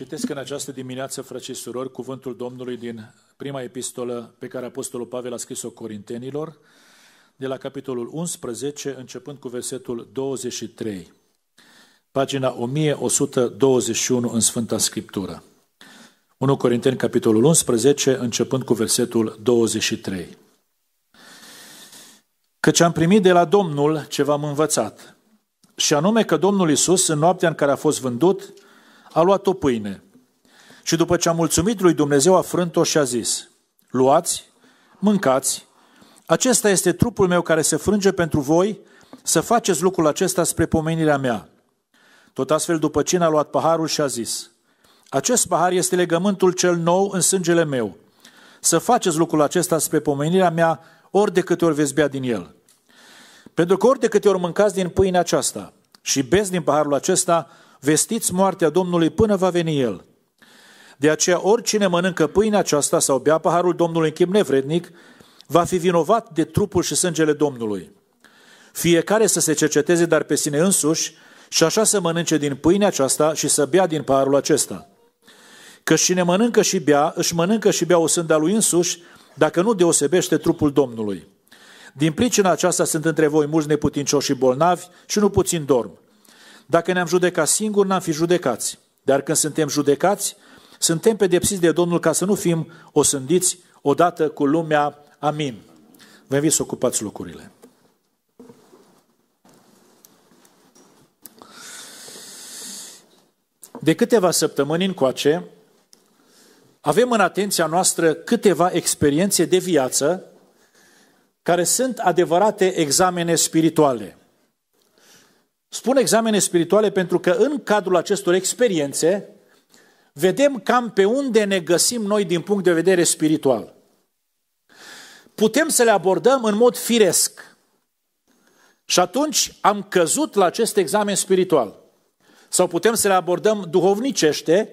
Citesc în această dimineață, frate și surori, cuvântul Domnului din prima epistolă pe care Apostolul Pavel a scris-o Corintenilor, de la capitolul 11, începând cu versetul 23, pagina 1121 în Sfânta Scriptură. 1 Corinteni, capitolul 11, începând cu versetul 23. Căci am primit de la Domnul ce v-am învățat, și anume că Domnul Isus, în noaptea în care a fost vândut, a luat o pâine și după ce a mulțumit lui Dumnezeu a frânt-o și a zis, luați, mâncați, acesta este trupul meu care se frânge pentru voi, să faceți lucrul acesta spre pomenirea mea. Tot astfel după cine a luat paharul și a zis, acest pahar este legământul cel nou în sângele meu. Să faceți lucrul acesta spre pomenirea mea ori de câte ori veți bea din el. Pentru că ori de câte ori mâncați din pâinea aceasta și beți din paharul acesta, vestiți moartea Domnului până va veni El. De aceea, oricine mănâncă pâinea aceasta sau bea paharul Domnului în chip nevrednic, va fi vinovat de trupul și sângele Domnului. Fiecare să se cerceteze dar pe sine însuși și așa să mănânce din pâinea aceasta și să bea din paharul acesta. Că cine mănâncă și bea, își mănâncă și bea o sânda lui însuși, dacă nu deosebește trupul Domnului. Din pricina aceasta sunt între voi mulți neputincioși și bolnavi și nu puțin dorm. Dacă ne-am judecat singuri, n-am fi judecați. Dar când suntem judecați, suntem pedepsiți de Domnul ca să nu fim osândiți odată cu lumea. Amin. Vă invit să ocupați locurile. De câteva săptămâni încoace, avem în atenția noastră câteva experiențe de viață care sunt adevărate examene spirituale. Spun examene spirituale pentru că în cadrul acestor experiențe vedem cam pe unde ne găsim noi din punct de vedere spiritual. Putem să le abordăm în mod firesc. Și atunci am căzut la acest examen spiritual. Sau putem să le abordăm duhovnicește,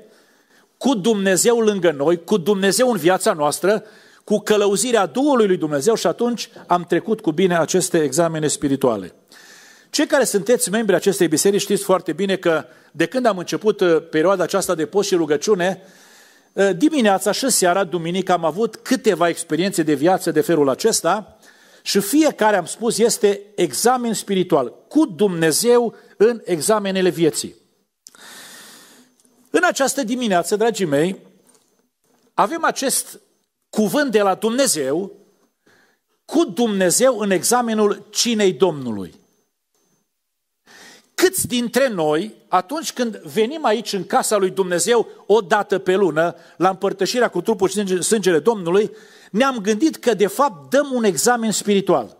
cu Dumnezeu lângă noi, cu Dumnezeu în viața noastră, cu călăuzirea Duhului lui Dumnezeu și atunci am trecut cu bine aceste examene spirituale. Cei care sunteți membri acestei biserici știți foarte bine că de când am început uh, perioada aceasta de post și rugăciune, uh, dimineața și seara, duminică, am avut câteva experiențe de viață de felul acesta și fiecare, am spus, este examen spiritual cu Dumnezeu în examenele vieții. În această dimineață, dragii mei, avem acest cuvânt de la Dumnezeu cu Dumnezeu în examenul cinei Domnului. Câți dintre noi, atunci când venim aici în casa lui Dumnezeu o dată pe lună, la împărtășirea cu trupul și sângele Domnului, ne-am gândit că de fapt dăm un examen spiritual.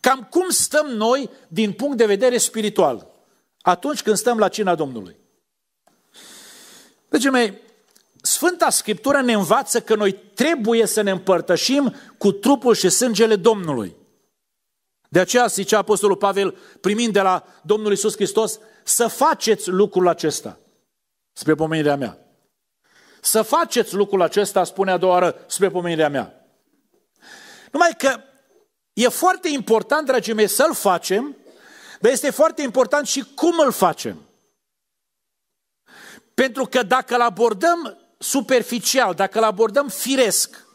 Cam cum stăm noi din punct de vedere spiritual atunci când stăm la cina Domnului. Deci, mei, Sfânta Scriptură ne învață că noi trebuie să ne împărtășim cu trupul și sângele Domnului. De aceea zice Apostolul Pavel, primind de la Domnul Isus Hristos, să faceți lucrul acesta, spre pomenirea mea. Să faceți lucrul acesta, spune a doua oară, spre pomenirea mea. Numai că e foarte important, dragii mei, să-l facem, dar este foarte important și cum îl facem. Pentru că dacă îl abordăm superficial, dacă îl abordăm firesc,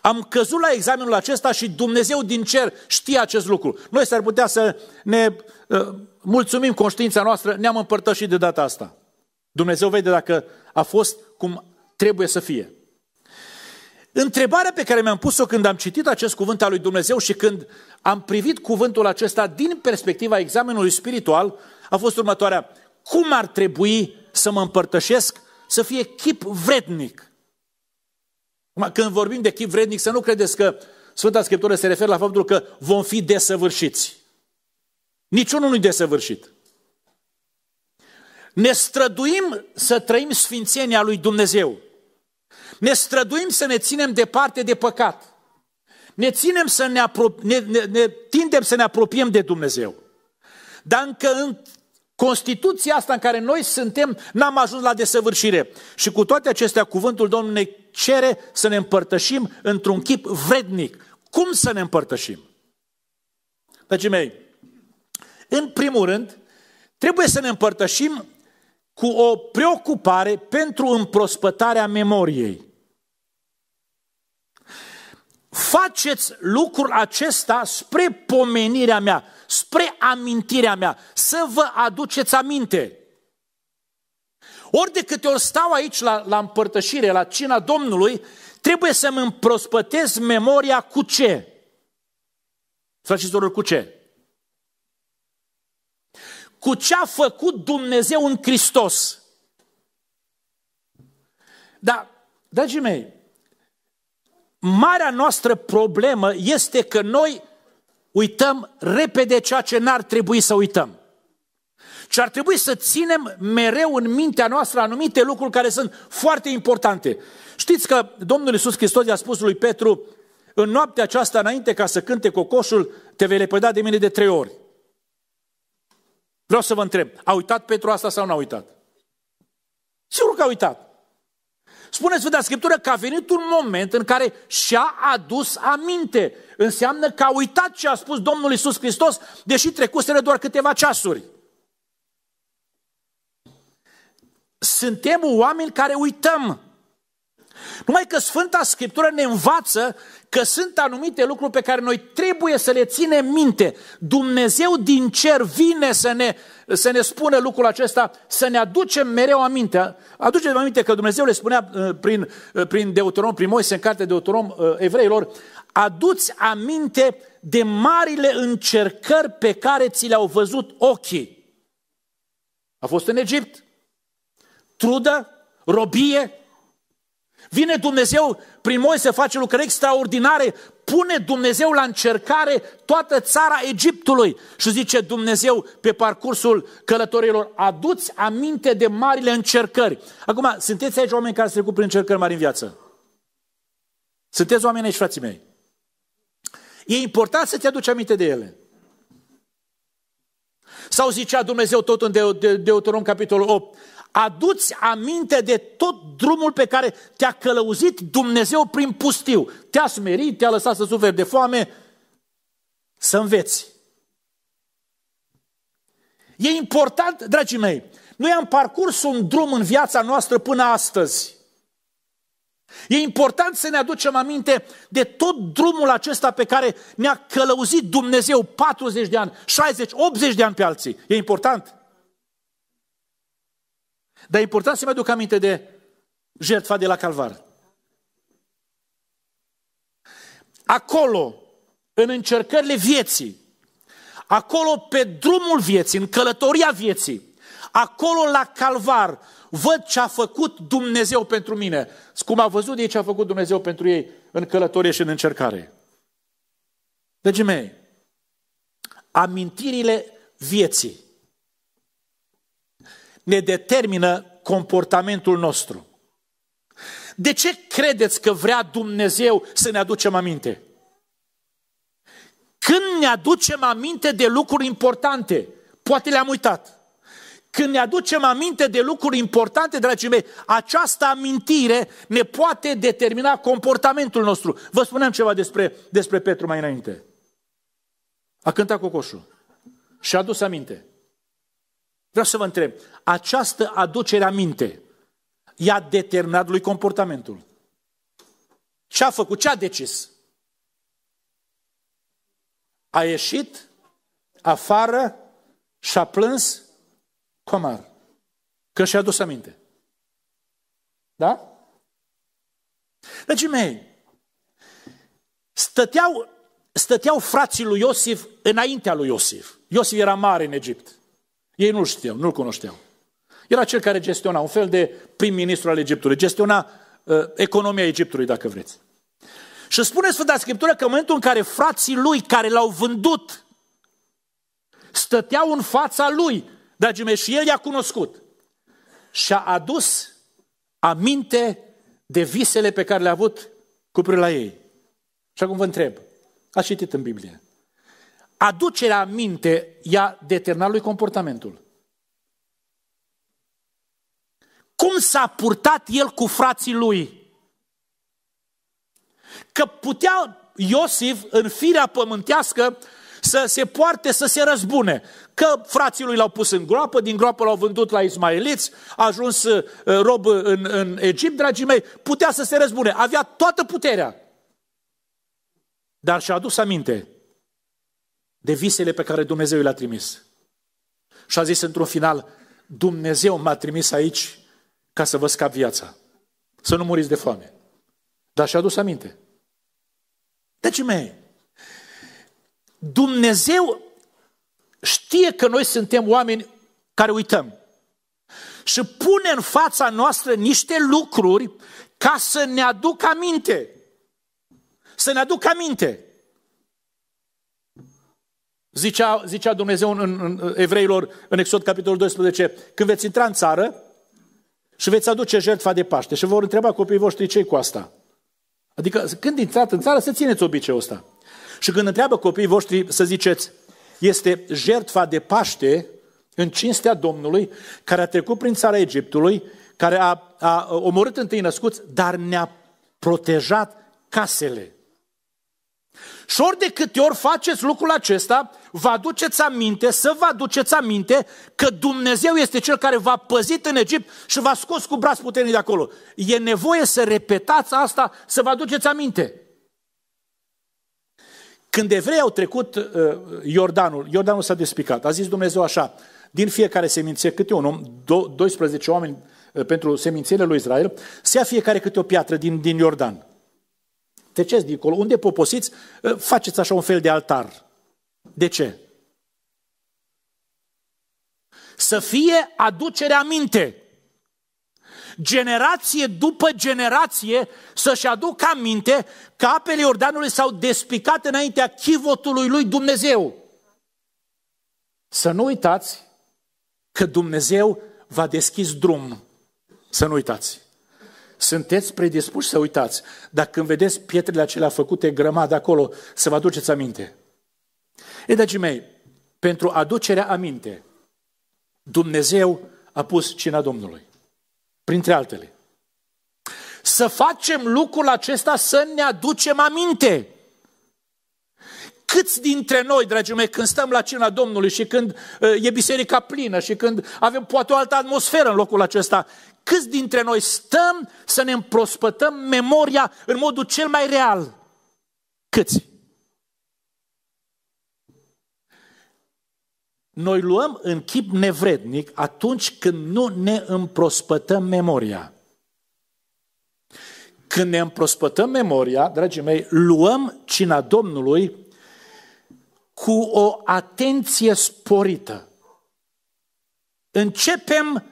am căzut la examenul acesta și Dumnezeu din cer știe acest lucru. Noi s-ar putea să ne uh, mulțumim conștiința noastră, ne-am împărtășit de data asta. Dumnezeu vede dacă a fost cum trebuie să fie. Întrebarea pe care mi-am pus-o când am citit acest cuvânt al lui Dumnezeu și când am privit cuvântul acesta din perspectiva examenului spiritual a fost următoarea. Cum ar trebui să mă împărtășesc să fie chip vrednic Acum, când vorbim de chip vrednic, să nu credeți că Sfânta Scriptură se referă la faptul că vom fi desăvârșiți. Niciunul nu-i desăvârșit. Ne străduim să trăim sfințenia lui Dumnezeu. Ne străduim să ne ținem departe de păcat. Ne, ținem să ne, apro- ne, ne, ne tindem să ne apropiem de Dumnezeu. Dar încă în Constituția asta în care noi suntem, n-am ajuns la desăvârșire. Și cu toate acestea, cuvântul Domnului cere să ne împărtășim într-un chip vrednic. Cum să ne împărtășim? Dragii mei, în primul rând, trebuie să ne împărtășim cu o preocupare pentru împrospătarea memoriei. Faceți lucrul acesta spre pomenirea mea, spre amintirea mea, să vă aduceți aminte. Ori de câte ori stau aici la, la împărtășire, la cina Domnului, trebuie să-mi împrospătez memoria cu ce? Fraților, cu ce? Cu ce a făcut Dumnezeu în Hristos. Dar, dragii mei, marea noastră problemă este că noi uităm repede ceea ce n-ar trebui să uităm. Și ar trebui să ținem mereu în mintea noastră anumite lucruri care sunt foarte importante. Știți că Domnul Iisus Hristos i-a spus lui Petru, în noaptea aceasta, înainte ca să cânte cocoșul, te vei lepăda de mine de trei ori. Vreau să vă întreb, a uitat Petru asta sau n-a uitat? Sigur că a uitat. Spuneți, vedea Scriptură, că a venit un moment în care și-a adus aminte. Înseamnă că a uitat ce a spus Domnul Isus Hristos, deși trecuseră doar câteva ceasuri. suntem oameni care uităm. Numai că Sfânta Scriptură ne învață că sunt anumite lucruri pe care noi trebuie să le ținem minte. Dumnezeu din cer vine să ne, să ne spună lucrul acesta, să ne aducem mereu aminte. Aduceți aminte că Dumnezeu le spunea uh, prin, uh, prin Deuteronom, prin Moise în carte Deuteronom uh, evreilor, aduți aminte de marile încercări pe care ți le-au văzut ochii. A fost în Egipt, trudă, robie. Vine Dumnezeu prin Moise, face lucrări extraordinare, pune Dumnezeu la încercare toată țara Egiptului și zice Dumnezeu pe parcursul călătorilor, aduți aminte de marile încercări. Acum, sunteți aici oameni care se trecut prin încercări mari în viață? Sunteți oameni aici, frații mei? E important să te aduci aminte de ele. Sau zicea Dumnezeu tot în Deuteronom capitolul 8, aduți aminte de tot drumul pe care te-a călăuzit Dumnezeu prin pustiu. Te-a smerit, te-a lăsat să suferi de foame, să înveți. E important, dragii mei, noi am parcurs un drum în viața noastră până astăzi. E important să ne aducem aminte de tot drumul acesta pe care ne-a călăuzit Dumnezeu 40 de ani, 60, 80 de ani pe alții. E important. Dar e important să-mi aduc aminte de jertfa de la Calvar. Acolo, în încercările vieții, acolo pe drumul vieții, în călătoria vieții, acolo la Calvar, văd ce a făcut Dumnezeu pentru mine. Cum a văzut ei ce a făcut Dumnezeu pentru ei în călătorie și în încercare. Dragii mei, amintirile vieții ne determină comportamentul nostru. De ce credeți că vrea Dumnezeu să ne aducem aminte? Când ne aducem aminte de lucruri importante, poate le-am uitat. Când ne aducem aminte de lucruri importante, dragii mei, această amintire ne poate determina comportamentul nostru. Vă spuneam ceva despre, despre Petru mai înainte. A cântat cocoșul și a adus aminte. Vreau să vă întreb, această aducere a minte i-a determinat lui comportamentul? Ce a făcut? Ce a decis? A ieșit afară și a plâns comar. Că și-a adus aminte. Da? Deci, mei, stăteau, stăteau frații lui Iosif înaintea lui Iosif. Iosif era mare în Egipt. Ei nu știau, nu-l cunoșteau. Era cel care gestiona, un fel de prim-ministru al Egiptului, gestiona uh, economia Egiptului, dacă vreți. Și spune Sfânta Scriptură că în momentul în care frații lui care l-au vândut stăteau în fața lui, dragii mei, și el i-a cunoscut și a adus aminte de visele pe care le-a avut cu la ei. Și acum vă întreb, ați citit în Biblie, Aducerea minte i-a determinat lui comportamentul. Cum s-a purtat el cu frații lui? Că putea Iosif, în firea pământească, să se poarte, să se răzbune. Că frații lui l-au pus în groapă, din groapă l-au vândut la ismaeliți, a ajuns uh, rob în, în Egipt, dragii mei, putea să se răzbune, avea toată puterea. Dar și-a adus aminte de visele pe care Dumnezeu le-a trimis. Și a zis într-un final, Dumnezeu m-a trimis aici ca să vă scap viața, să nu muriți de foame. Dar și-a adus aminte. Deci, mei, Dumnezeu știe că noi suntem oameni care uităm. Și pune în fața noastră niște lucruri ca să ne aducă aminte. Să ne aducă aminte. Zicea, zicea Dumnezeu în, în Evreilor, în Exod, capitolul 12, când veți intra în țară și veți aduce jertfa de Paște și vor întreba copiii voștri ce cu asta. Adică când intrați în țară să țineți obiceiul ăsta. Și când întreabă copiii voștri să ziceți, este jertfa de Paște în cinstea Domnului, care a trecut prin țara Egiptului, care a, a omorât întâi născuți, dar ne-a protejat casele. Și ori de câte ori faceți lucrul acesta, vă aduceți aminte, să vă aduceți aminte că Dumnezeu este Cel care v-a păzit în Egipt și v-a scos cu braț puternic de acolo. E nevoie să repetați asta, să vă aduceți aminte. Când evrei au trecut uh, Iordanul, Iordanul s-a despicat, a zis Dumnezeu așa, din fiecare seminție câte un om, do- 12 oameni uh, pentru semințele lui Israel, se ia fiecare câte o piatră din, din Iordan. Treceți dincolo, unde poposiți, ă, faceți așa un fel de altar. De ce? Să fie aducerea minte. Generație după generație să-și aducă aminte că apele Iordanului s-au despicat înaintea chivotului lui Dumnezeu. Să nu uitați că Dumnezeu v-a deschis drum. Să nu uitați. Sunteți predispuși să uitați. Dacă când vedeți pietrele acelea făcute grămadă acolo, să vă aduceți aminte. E, dragii mei, pentru aducerea aminte, Dumnezeu a pus cina Domnului. Printre altele. Să facem lucrul acesta să ne aducem aminte. Câți dintre noi, dragii mei, când stăm la cina Domnului și când uh, e biserica plină și când avem poate o altă atmosferă în locul acesta, câți dintre noi stăm să ne împrospătăm memoria în modul cel mai real? Câți? Noi luăm în chip nevrednic atunci când nu ne împrospătăm memoria. Când ne împrospătăm memoria, dragii mei, luăm cina Domnului cu o atenție sporită. Începem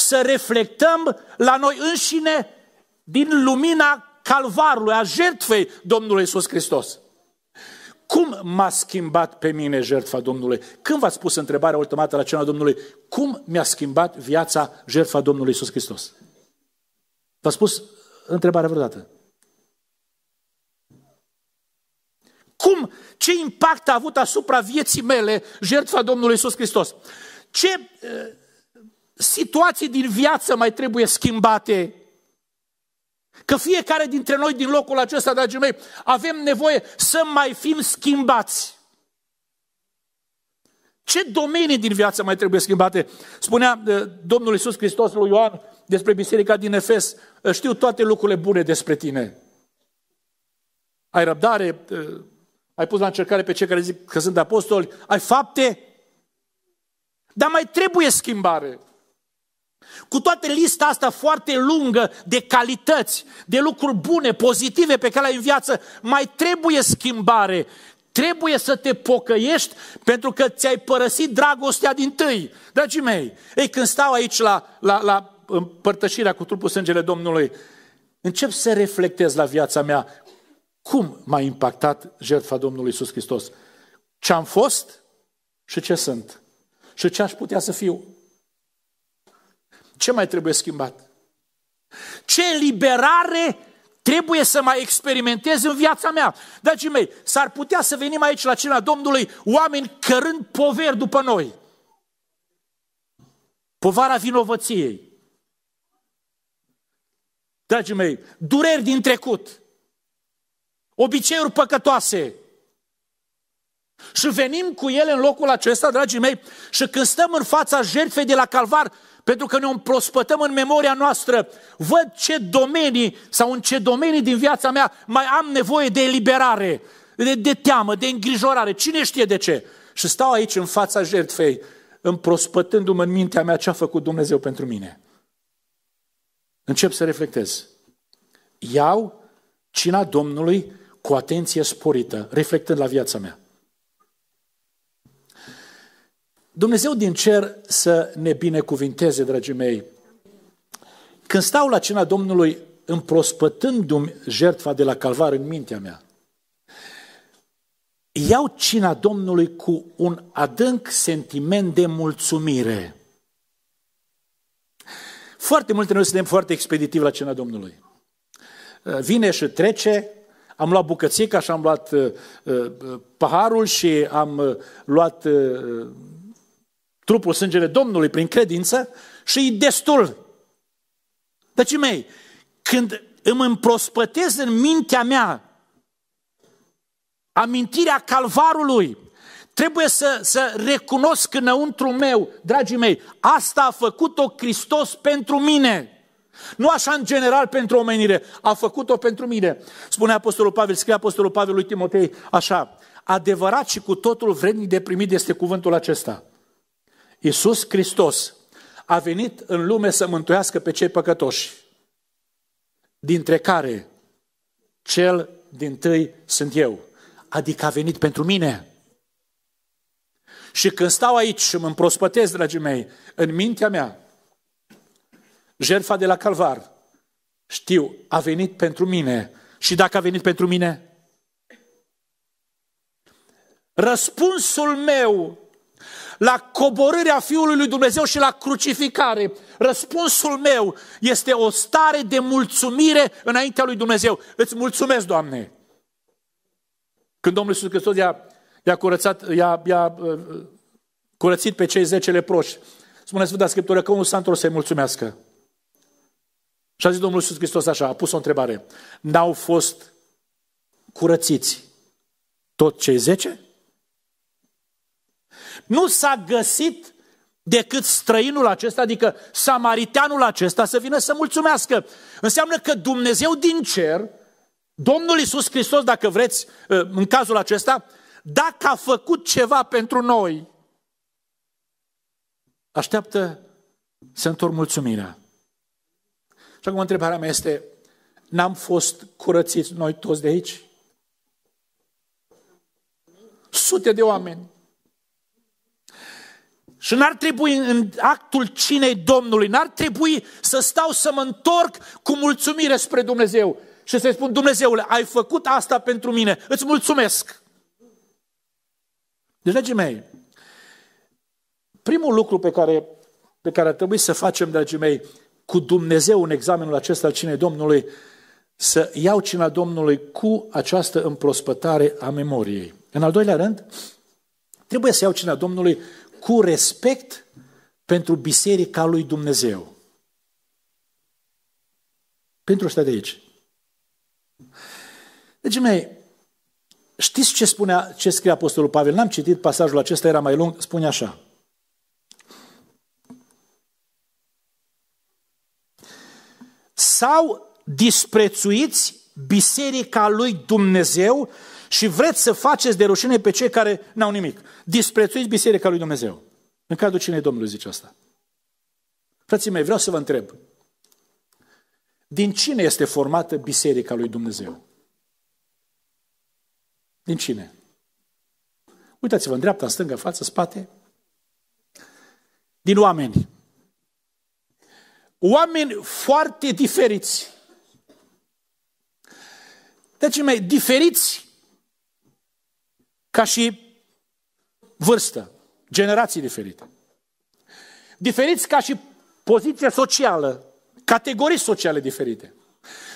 să reflectăm la noi înșine din lumina calvarului, a jertfei Domnului Isus Hristos. Cum m-a schimbat pe mine jertfa Domnului? Când v-ați pus întrebarea ultimată la cena Domnului, cum mi-a schimbat viața jertfa Domnului Isus Hristos? V-ați pus întrebarea vreodată? Cum, ce impact a avut asupra vieții mele jertfa Domnului Isus Hristos? Ce eh, situații din viață mai trebuie schimbate. Că fiecare dintre noi din locul acesta, dragii mei, avem nevoie să mai fim schimbați. Ce domenii din viață mai trebuie schimbate? Spunea eh, Domnul Iisus Hristos lui Ioan despre biserica din Efes, eh, știu toate lucrurile bune despre tine. Ai răbdare, eh, ai pus la încercare pe cei care zic că sunt apostoli, ai fapte, dar mai trebuie schimbare. Cu toată lista asta foarte lungă de calități, de lucruri bune, pozitive pe care le ai în viață, mai trebuie schimbare. Trebuie să te pocăiești pentru că ți-ai părăsit dragostea din tâi. Dragii mei, ei, când stau aici la, la, la împărtășirea cu trupul sângele Domnului, încep să reflectez la viața mea cum m-a impactat jertfa Domnului Iisus Hristos. Ce am fost și ce sunt. Și ce aș putea să fiu ce mai trebuie schimbat? Ce liberare trebuie să mai experimentez în viața mea? Dragii mei, s-ar putea să venim aici la cina Domnului oameni cărând poveri după noi. Povara vinovăției. Dragii mei, dureri din trecut, obiceiuri păcătoase, și venim cu ele în locul acesta, dragii mei, și când stăm în fața jertfei de la calvar, pentru că ne împrospătăm în memoria noastră, văd ce domenii sau în ce domenii din viața mea mai am nevoie de eliberare, de, de teamă, de îngrijorare, cine știe de ce. Și stau aici în fața jertfei, împrospătându-mă în mintea mea ce a făcut Dumnezeu pentru mine. Încep să reflectez. Iau cina Domnului cu atenție sporită, reflectând la viața mea. Dumnezeu din cer să ne binecuvinteze, dragii mei. Când stau la cina Domnului împrospătându-mi jertfa de la calvar în mintea mea, iau cina Domnului cu un adânc sentiment de mulțumire. Foarte multe noi suntem foarte expeditivi la cina Domnului. Uh, vine și trece, am luat bucățica și am luat uh, uh, paharul și am luat trupul sângele Domnului prin credință și e destul. Deci mei, când îmi împrospătez în mintea mea amintirea calvarului, trebuie să, să recunosc înăuntru meu, dragii mei, asta a făcut-o Hristos pentru mine. Nu așa în general pentru omenire, a făcut-o pentru mine. Spune Apostolul Pavel, scrie Apostolul Pavel lui Timotei așa, adevărat și cu totul vrednic de primit este cuvântul acesta. Iisus Hristos a venit în lume să mântuiască pe cei păcătoși, dintre care cel din tâi sunt eu. Adică a venit pentru mine. Și când stau aici și mă împrospătesc, dragii mei, în mintea mea, jertfa de la calvar, știu, a venit pentru mine. Și dacă a venit pentru mine? Răspunsul meu la coborârea Fiului lui Dumnezeu și la crucificare, răspunsul meu este o stare de mulțumire înaintea lui Dumnezeu. Îți mulțumesc, Doamne! Când Domnul Iisus Hristos i-a, i-a, curățat, i-a, i-a uh, curățit pe cei zece leproși, spune Sfânta Scriptură că unul s-a întors să-i mulțumească. Și a zis Domnul Iisus Hristos așa, a pus o întrebare. N-au fost curățiți tot cei zece? Nu s-a găsit decât străinul acesta, adică samariteanul acesta, să vină să mulțumească. Înseamnă că Dumnezeu din cer, Domnul Isus Hristos, dacă vreți, ă, în cazul acesta, dacă a făcut ceva pentru noi, așteaptă să întorc mulțumirea. Și acum întrebarea mea este, n-am fost curățiți noi toți de aici? Sute de oameni și n-ar trebui în actul cinei Domnului, n-ar trebui să stau să mă întorc cu mulțumire spre Dumnezeu și să-i spun, Dumnezeule, ai făcut asta pentru mine, îți mulțumesc. Deci, dragii mei, primul lucru pe care, pe care ar trebui să facem, dragii mei, cu Dumnezeu în examenul acesta al cinei Domnului, să iau cina Domnului cu această împrospătare a memoriei. În al doilea rând, trebuie să iau cina Domnului cu respect pentru biserica lui Dumnezeu. Pentru ăștia de aici. Deci, mei, știți ce, spunea, ce scrie Apostolul Pavel? N-am citit pasajul acesta, era mai lung, spune așa. Sau disprețuiți biserica lui Dumnezeu și vreți să faceți de rușine pe cei care n-au nimic. Disprețuiți biserica lui Dumnezeu. În cadrul cinei Domnului zice asta. Frații mei, vreau să vă întreb. Din cine este formată biserica lui Dumnezeu? Din cine? Uitați-vă în dreapta, în stânga, față, spate. Din oameni. Oameni foarte diferiți. Deci, mai diferiți ca și vârstă, generații diferite. Diferiți ca și poziție socială, categorii sociale diferite.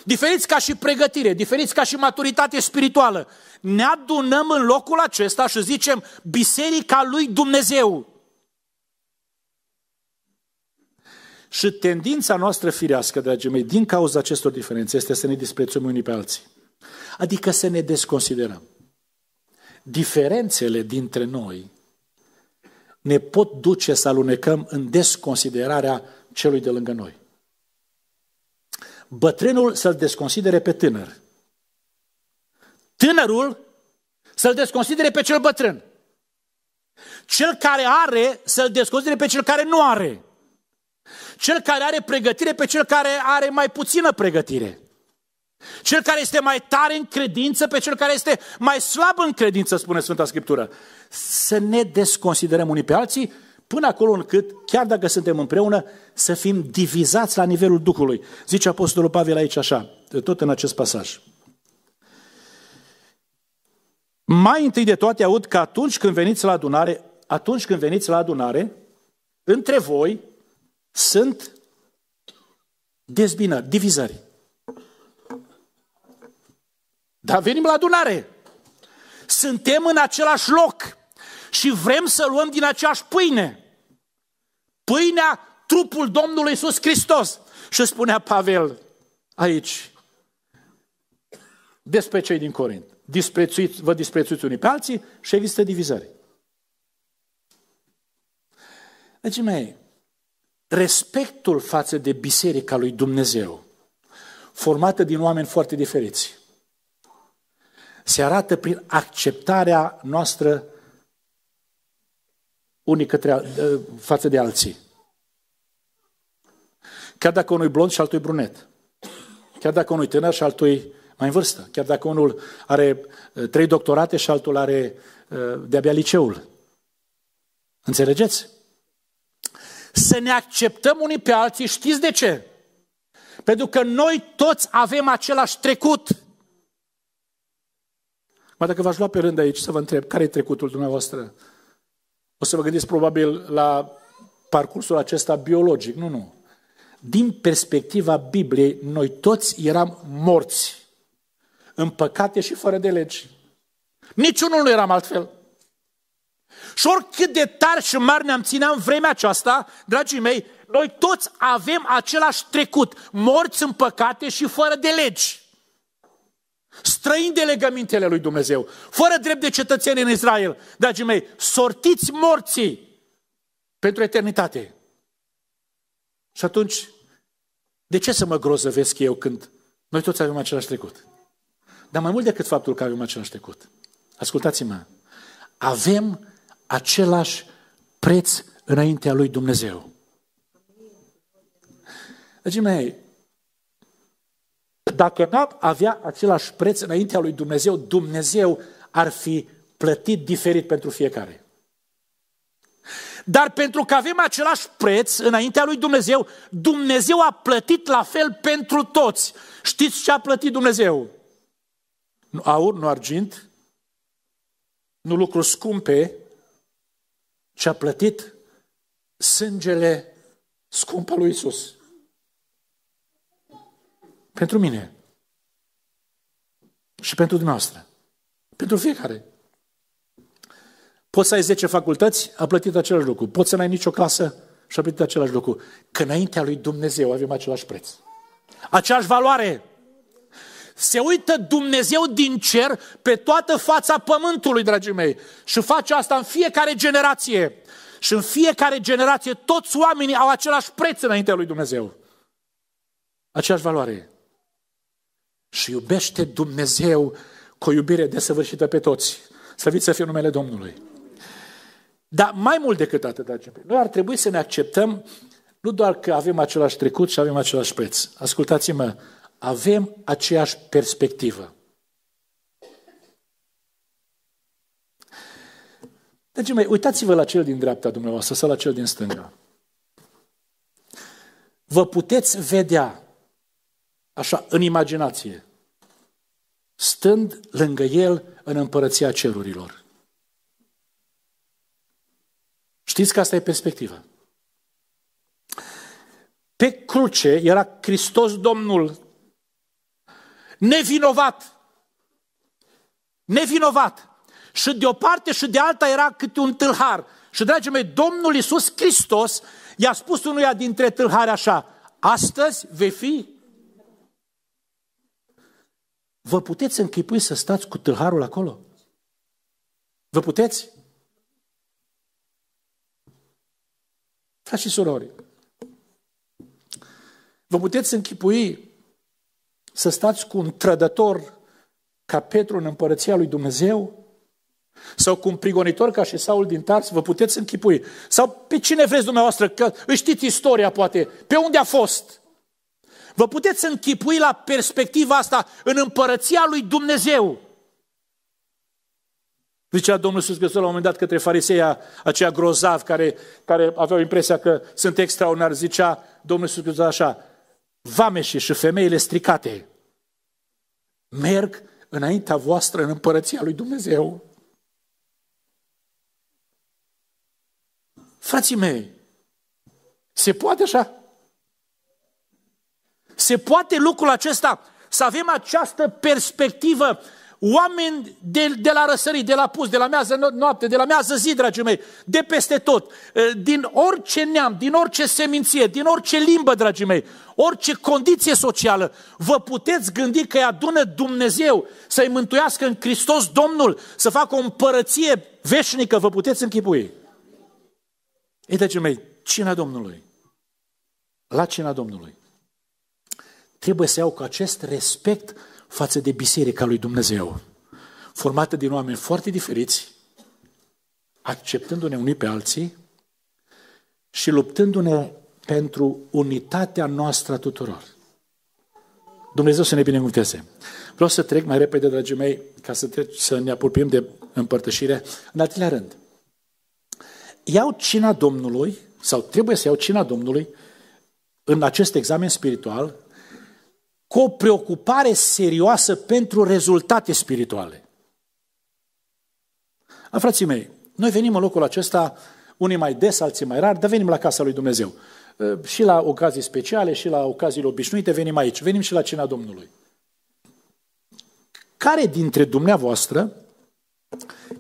Diferiți ca și pregătire, diferiți ca și maturitate spirituală. Ne adunăm în locul acesta și zicem Biserica lui Dumnezeu. Și tendința noastră firească, dragii mei, din cauza acestor diferențe, este să ne disprețuim unii pe alții. Adică să ne desconsiderăm diferențele dintre noi ne pot duce să alunecăm în desconsiderarea celui de lângă noi. Bătrânul să-l desconsidere pe tânăr. Tânărul să-l desconsidere pe cel bătrân. Cel care are să-l desconsidere pe cel care nu are. Cel care are pregătire pe cel care are mai puțină pregătire. Cel care este mai tare în credință pe cel care este mai slab în credință, spune Sfânta Scriptură. Să ne desconsiderăm unii pe alții până acolo încât, chiar dacă suntem împreună, să fim divizați la nivelul Duhului. Zice Apostolul Pavel aici așa, tot în acest pasaj. Mai întâi de toate aud că atunci când veniți la adunare, atunci când veniți la adunare, între voi sunt dezbinări, divizări. Dar venim la adunare. Suntem în același loc și vrem să luăm din aceeași pâine. Pâinea, trupul Domnului Iisus Hristos. Și spunea Pavel aici, despre cei din Corint. Disprețuiți, vă disprețuiți unii pe alții și există divizări. Deci, mei, respectul față de biserica lui Dumnezeu, formată din oameni foarte diferiți, se arată prin acceptarea noastră unii către, față de alții. Chiar dacă unul e blond și altul e brunet. Chiar dacă unul e tânăr și altul e mai în vârstă. Chiar dacă unul are trei doctorate și altul are de-abia liceul. Înțelegeți? Să ne acceptăm unii pe alții, știți de ce? Pentru că noi toți avem același trecut. Acum, dacă v-aș lua pe rând aici să vă întreb, care e trecutul dumneavoastră? O să vă gândiți probabil la parcursul acesta biologic. Nu, nu. Din perspectiva Bibliei, noi toți eram morți, în păcate și fără de legi. Niciunul nu eram altfel. Și oricât de tari și mari ne-am ținea în vremea aceasta, dragii mei, noi toți avem același trecut, morți în păcate și fără de legi. Străin de legămintele lui Dumnezeu, fără drept de cetățeni în Israel, dragii mei, sortiți morții pentru eternitate. Și atunci, de ce să mă grozăvesc eu când noi toți avem același trecut? Dar mai mult decât faptul că avem același trecut. Ascultați-mă. Avem același preț înaintea lui Dumnezeu. Dragii mei, dacă n-am avea același preț înaintea lui Dumnezeu, Dumnezeu ar fi plătit diferit pentru fiecare. Dar pentru că avem același preț înaintea lui Dumnezeu, Dumnezeu a plătit la fel pentru toți. Știți ce a plătit Dumnezeu? Nu aur, nu argint, nu lucruri scumpe, Ce a plătit sângele scump al lui Isus. Pentru mine. Și pentru dumneavoastră. Pentru fiecare. Poți să ai 10 facultăți, a plătit același lucru. Poți să n-ai nicio clasă și a plătit același lucru. Că înaintea lui Dumnezeu avem același preț. Aceeași valoare. Se uită Dumnezeu din cer pe toată fața pământului, dragii mei. Și face asta în fiecare generație. Și în fiecare generație toți oamenii au același preț înaintea lui Dumnezeu. Aceeași valoare și iubește Dumnezeu cu o iubire desăvârșită pe toți. Slăviți să fie numele Domnului. Dar mai mult decât atât, dragi mei, noi ar trebui să ne acceptăm nu doar că avem același trecut și avem același preț. Ascultați-mă, avem aceeași perspectivă. Deci, mei, uitați-vă la cel din dreapta dumneavoastră sau la cel din stânga. Vă puteți vedea așa, în imaginație, stând lângă el în împărăția cerurilor. Știți că asta e perspectiva. Pe cruce era Hristos Domnul, nevinovat, nevinovat. Și de o parte și de alta era câte un tâlhar. Și, dragii mei, Domnul Iisus Hristos i-a spus unuia dintre tâlhari așa, astăzi vei fi Vă puteți închipui să stați cu tâlharul acolo? Vă puteți? Frați și surori, vă puteți închipui să stați cu un trădător ca Petru în împărăția lui Dumnezeu? Sau cu un prigonitor ca și Saul din Tars? Vă puteți închipui? Sau pe cine vreți dumneavoastră? Că știți istoria, poate. Pe unde a fost? Vă puteți închipui la perspectiva asta în împărăția lui Dumnezeu. Zicea Domnul Iisus Hristos la un moment dat către fariseia aceia grozav care, care aveau impresia că sunt extraordinari. Zicea Domnul Iisus Hristos așa, vameșii și femeile stricate merg înaintea voastră în împărăția lui Dumnezeu. Frații mei, se poate așa? Se poate lucrul acesta să avem această perspectivă oameni de, de la răsărit, de la pus, de la mează noapte, de la mează zi, dragii mei, de peste tot, eh, din orice neam, din orice seminție, din orice limbă, dragii mei, orice condiție socială, vă puteți gândi că îi adună Dumnezeu să-i mântuiască în Hristos Domnul, să facă o împărăție veșnică, vă puteți închipui. Ei, dragii mei, cina Domnului, la cina Domnului, trebuie să iau cu acest respect față de Biserica lui Dumnezeu, formată din oameni foarte diferiți, acceptându-ne unii pe alții și luptându-ne pentru unitatea noastră a tuturor. Dumnezeu să ne binecuvânteze. Vreau să trec mai repede, dragii mei, ca să, trec, să ne apropiem de împărtășire. În al treilea rând, iau cina Domnului, sau trebuie să iau cina Domnului, în acest examen spiritual, cu o preocupare serioasă pentru rezultate spirituale. A, ah, frații mei, noi venim în locul acesta, unii mai des, alții mai rar, dar venim la casa lui Dumnezeu. Eh, și la ocazii speciale, și la ocaziile obișnuite venim aici. Venim și la cina Domnului. Care dintre dumneavoastră,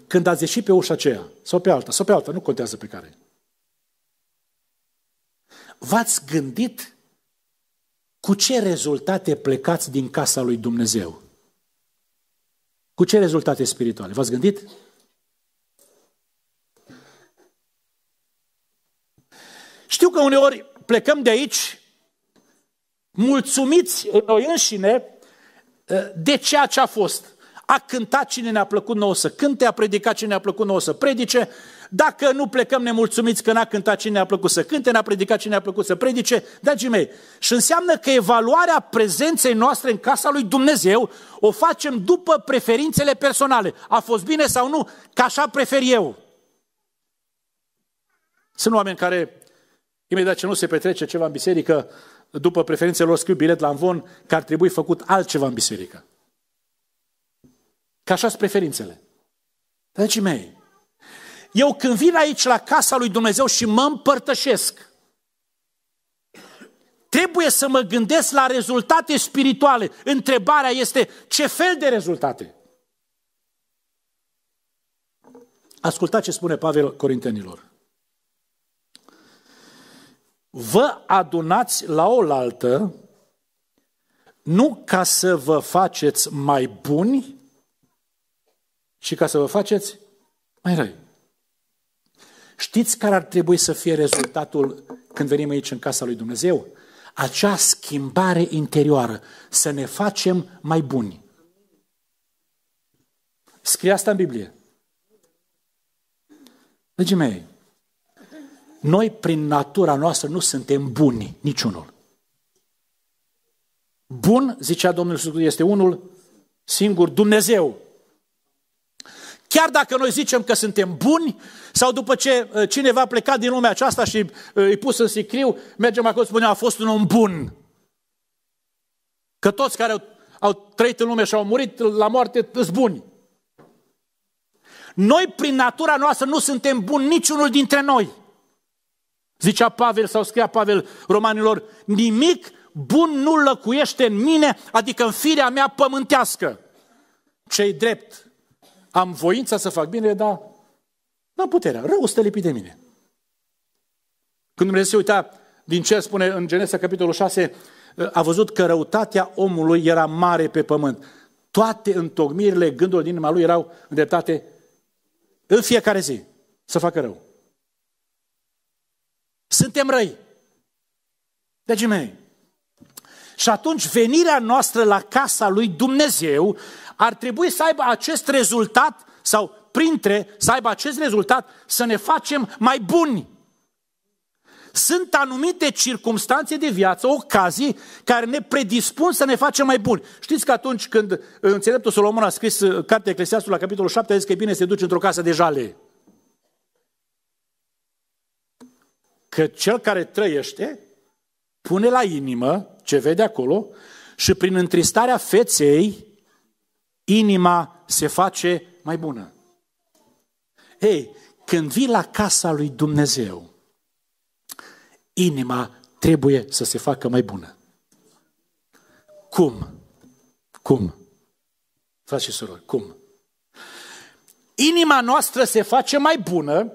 când ați ieșit pe ușa aceea, sau pe alta, sau pe alta, nu contează pe care, v-ați gândit cu ce rezultate plecați din casa lui Dumnezeu? Cu ce rezultate spirituale? V-ați gândit? Știu că uneori plecăm de aici mulțumiți în noi înșine ă, de ceea ce a fost. A cântat cine ne-a plăcut nouă să cânte, a predicat cine ne-a plăcut nouă să predice, dacă nu plecăm nemulțumiți că n-a cântat cine a plăcut să cânte, n-a predicat cine a plăcut să predice, dragii mei, și înseamnă că evaluarea prezenței noastre în casa lui Dumnezeu o facem după preferințele personale. A fost bine sau nu? Că așa prefer eu. Sunt oameni care, imediat ce nu se petrece ceva în biserică, după preferințele lor scriu bilet la învon că ar trebui făcut altceva în biserică. Că așa sunt preferințele. Dragii mei, eu când vin aici la casa lui Dumnezeu și mă împărtășesc, trebuie să mă gândesc la rezultate spirituale. Întrebarea este ce fel de rezultate? Ascultați ce spune Pavel Corintenilor. Vă adunați la oaltă nu ca să vă faceți mai buni, ci ca să vă faceți mai răi. Știți care ar trebui să fie rezultatul când venim aici în casa lui Dumnezeu? Acea schimbare interioară, să ne facem mai buni. Scrie asta în Biblie. Dragii mei, noi prin natura noastră nu suntem buni, niciunul. Bun, zicea Domnul Iisus, este unul singur, Dumnezeu. Chiar dacă noi zicem că suntem buni, sau după ce uh, cineva a plecat din lumea aceasta și îi uh, pus în sicriu, mergem acolo și spunem, a fost un om bun. Că toți care au, au trăit în lume și au murit la moarte sunt buni. Noi, prin natura noastră, nu suntem buni niciunul dintre noi. Zicea Pavel, sau scria Pavel romanilor, nimic bun nu lăcuiește în mine, adică în firea mea pământească. Cei drept am voința să fac bine, dar n-am puterea. Răul stă lipit de mine. Când Dumnezeu se uita din ce spune în Genesa, capitolul 6, a văzut că răutatea omului era mare pe pământ. Toate întocmirile gândul din inima lui erau îndreptate în fiecare zi să facă rău. Suntem răi. Deci mei, și atunci venirea noastră la casa lui Dumnezeu ar trebui să aibă acest rezultat sau printre să aibă acest rezultat să ne facem mai buni. Sunt anumite circunstanțe de viață, ocazii, care ne predispun să ne facem mai buni. Știți că atunci când înțeleptul Solomon a scris uh, cartea Eclesiastul la capitolul 7, a zis că e bine să te duci într-o casă de jale. Că cel care trăiește pune la inimă ce vede acolo și prin întristarea feței inima se face mai bună. Ei, când vii la casa lui Dumnezeu, inima trebuie să se facă mai bună. Cum? Cum? Frați și surori, cum? Inima noastră se face mai bună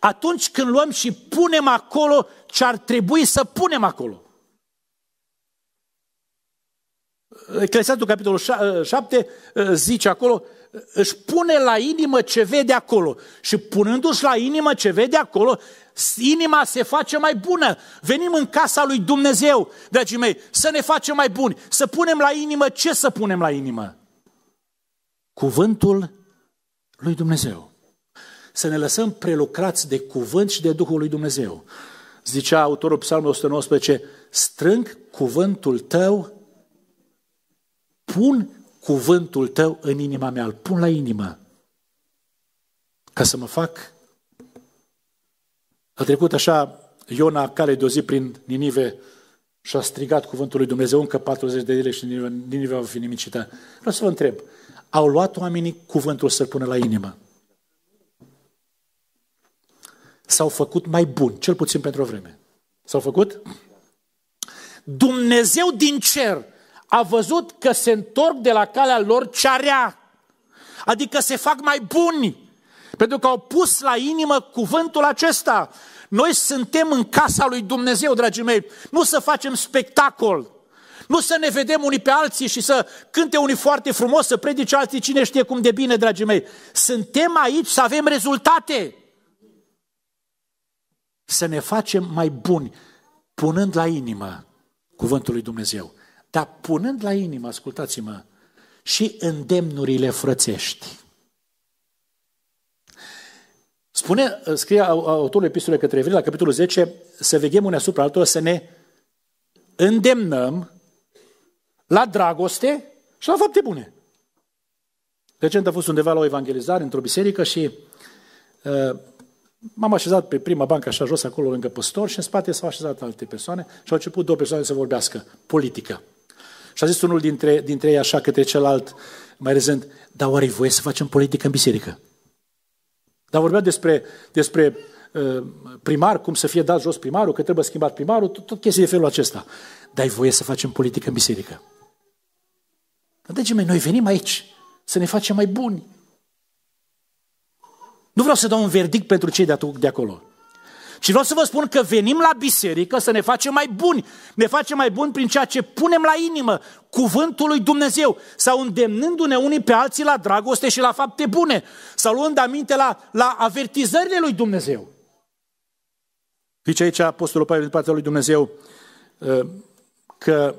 atunci când luăm și punem acolo ce ar trebui să punem acolo. Eclesiastul capitolul 7 eh, eh, zice acolo, eh, își pune la inimă ce vede acolo și punându-și la inimă ce vede acolo, inima se face mai bună. Venim în casa lui Dumnezeu, dragii mei, să ne facem mai buni, să punem la inimă ce să punem la inimă? Cuvântul lui Dumnezeu. Să ne lăsăm prelucrați de cuvânt și de Duhul lui Dumnezeu. Zicea autorul Psalmului 119, strâng cuvântul tău pun cuvântul tău în inima mea, îl pun la inimă, ca să mă fac. A trecut așa Iona care de o zi prin Ninive și a strigat cuvântul lui Dumnezeu încă 40 de zile și Ninive va fi nimicită. Vreau să vă întreb, au luat oamenii cuvântul să-l pună la inimă? S-au făcut mai buni, cel puțin pentru o vreme. S-au făcut? Dumnezeu din cer a văzut că se întorc de la calea lor cea rea, adică se fac mai buni, pentru că au pus la inimă cuvântul acesta. Noi suntem în casa lui Dumnezeu, dragii mei, nu să facem spectacol, nu să ne vedem unii pe alții și să cânte unii foarte frumos, să predice alții cine știe cum de bine, dragii mei. Suntem aici să avem rezultate. Să ne facem mai buni, punând la inimă cuvântul lui Dumnezeu. Dar punând la inimă, ascultați-mă, și îndemnurile frățești. Spune, uh, scrie autorul epistolei către Evrei la capitolul 10, să veghem unii asupra altora, să ne îndemnăm la dragoste și la fapte bune. Recent a fost undeva la o evangelizare într-o biserică și uh, m-am așezat pe prima bancă așa jos acolo lângă păstor și în spate s-au așezat alte persoane și au început două persoane să vorbească politică. Și a zis unul dintre, dintre ei așa către celălalt mai rezent, dar oare voie să facem politică în biserică? Dar vorbea despre, despre uh, primar, cum să fie dat jos primarul, că trebuie schimbat primarul, tot, tot chestii de felul acesta. Dar ai voie să facem politică în biserică. Dragii mei, noi venim aici să ne facem mai buni. Nu vreau să dau un verdict pentru cei de acolo. Și vreau să vă spun că venim la biserică să ne facem mai buni. Ne facem mai buni prin ceea ce punem la inimă, cuvântul lui Dumnezeu, sau îndemnându-ne unii pe alții la dragoste și la fapte bune, sau luând aminte la, la avertizările lui Dumnezeu. Zice aici Apostolul Pavel din partea lui Dumnezeu ă, că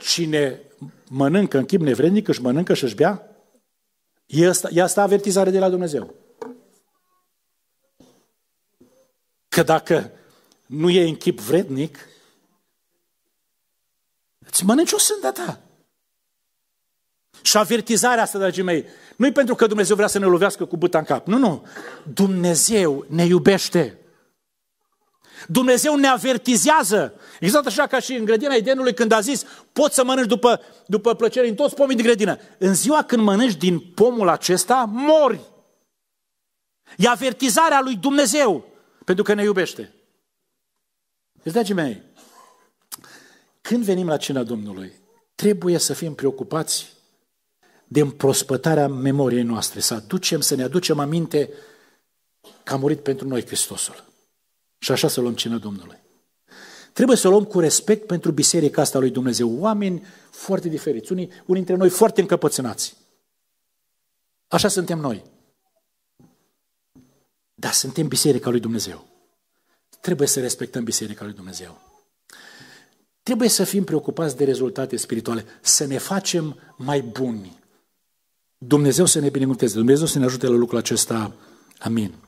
cine mănâncă în chip nevrednic, își mănâncă și își bea, e asta, e asta avertizare de la Dumnezeu. Că dacă nu e în chip vrednic, îți mănânci o sânda da. ta. Și avertizarea asta, dragii mei, nu-i pentru că Dumnezeu vrea să ne lovească cu buta în cap. Nu, nu. Dumnezeu ne iubește. Dumnezeu ne avertizează. Exact așa ca și în grădina Edenului când a zis poți să mănânci după, după plăcere în toți pomii din grădină. În ziua când mănânci din pomul acesta, mori. E avertizarea lui Dumnezeu. Pentru că ne iubește. Deci, dragii mei, când venim la cina Domnului, trebuie să fim preocupați de împrospătarea memoriei noastre, să aducem, să ne aducem aminte că a murit pentru noi Hristosul. Și așa să luăm cina Domnului. Trebuie să o luăm cu respect pentru biserica asta lui Dumnezeu. Oameni foarte diferiți, unii, unii dintre noi foarte încăpățânați. Așa suntem noi. Dar suntem Biserica lui Dumnezeu. Trebuie să respectăm Biserica lui Dumnezeu. Trebuie să fim preocupați de rezultate spirituale, să ne facem mai buni. Dumnezeu să ne binecuvânteze, Dumnezeu să ne ajute la lucrul acesta. Amin.